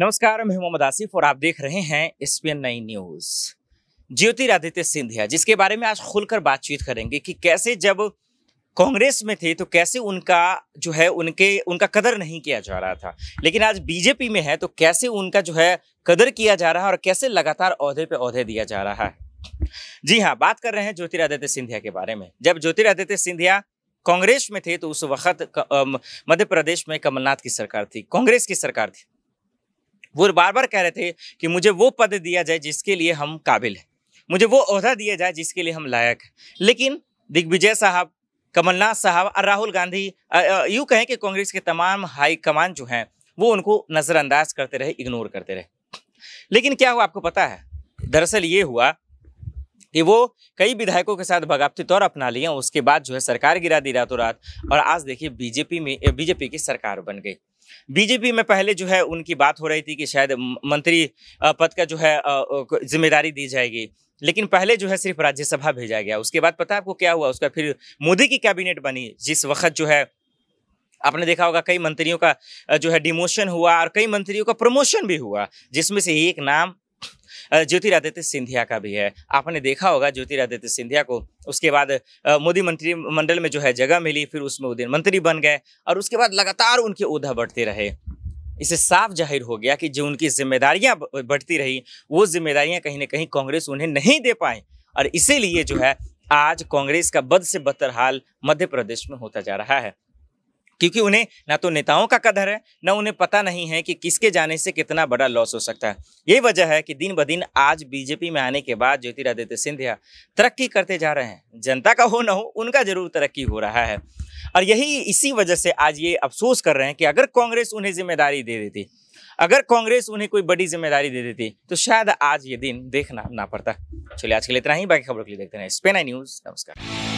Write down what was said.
नमस्कार मैं मोहम्मद आसिफ और आप देख रहे हैं एन नई न्यूज ज्योतिरादित्य सिंधिया जिसके बारे में आज खुलकर बातचीत करेंगे कि कैसे जब कांग्रेस में थे तो कैसे उनका जो है उनके उनका कदर नहीं किया जा रहा था लेकिन आज बीजेपी में है तो कैसे उनका जो है कदर किया जा रहा है और कैसे लगातार औहदे पे औहदे दिया जा रहा है जी हाँ बात कर रहे हैं ज्योतिरादित्य सिंधिया के बारे में जब ज्योतिरादित्य सिंधिया कांग्रेस में थे तो उस वक्त मध्य प्रदेश में कमलनाथ की सरकार थी कांग्रेस की सरकार थी वो बार बार कह रहे थे कि मुझे वो पद दिया जाए जिसके लिए हम काबिल हैं मुझे वो अहदा दिया जाए जिसके लिए हम लायक हैं लेकिन दिग्विजय साहब कमलनाथ साहब और राहुल गांधी यूँ कहें कि कांग्रेस के तमाम हाई कमान जो हैं वो उनको नज़रअंदाज करते रहे इग्नोर करते रहे लेकिन क्या हुआ आपको पता है दरअसल ये हुआ कि वो कई विधायकों के साथ भगावती तौर अपना लिया उसके बाद जो है सरकार गिरा दी रातों रात और आज देखिए बीजेपी में बीजेपी की सरकार बन गई बीजेपी में पहले जो है उनकी बात हो रही थी कि शायद मंत्री पद का जो है जिम्मेदारी दी जाएगी लेकिन पहले जो है सिर्फ राज्यसभा भेजा गया उसके बाद पता है आपको क्या हुआ उसका फिर मोदी की कैबिनेट बनी जिस वक्त जो है आपने देखा होगा कई मंत्रियों का जो है डिमोशन हुआ और कई मंत्रियों का प्रमोशन भी हुआ जिसमें से एक नाम ज्योतिरादित्य सिंधिया का भी है आपने देखा होगा ज्योतिरादित्य सिंधिया को उसके बाद मोदी मंत्री मंडल में जो है जगह मिली फिर उसमें उदयन मंत्री बन गए और उसके बाद लगातार उनके उदा बढ़ते रहे इसे साफ जाहिर हो गया कि जो उनकी जिम्मेदारियां बढ़ती रही वो जिम्मेदारियां कहीं ना कहीं कांग्रेस उन्हें नहीं दे पाए और इसीलिए जो है आज कांग्रेस का बद से बदतर हाल मध्य प्रदेश में होता जा रहा है क्योंकि उन्हें ना तो नेताओं का कदर है ना उन्हें पता नहीं है कि किसके जाने से कितना बड़ा लॉस हो सकता है यही वजह है कि दिन ब दिन आज बीजेपी में आने के बाद ज्योतिरादित्य सिंधिया तरक्की करते जा रहे हैं जनता का हो ना हो उनका जरूर तरक्की हो रहा है और यही इसी वजह से आज ये अफसोस कर रहे हैं कि अगर कांग्रेस उन्हें जिम्मेदारी दे देती अगर कांग्रेस उन्हें कोई बड़ी जिम्मेदारी दे देती तो शायद आज ये दिन देखना ना पड़ता चलिए आज के लिए इतना ही बाकी खबरों के लिए देखते हैं स्पेना न्यूज़ नमस्कार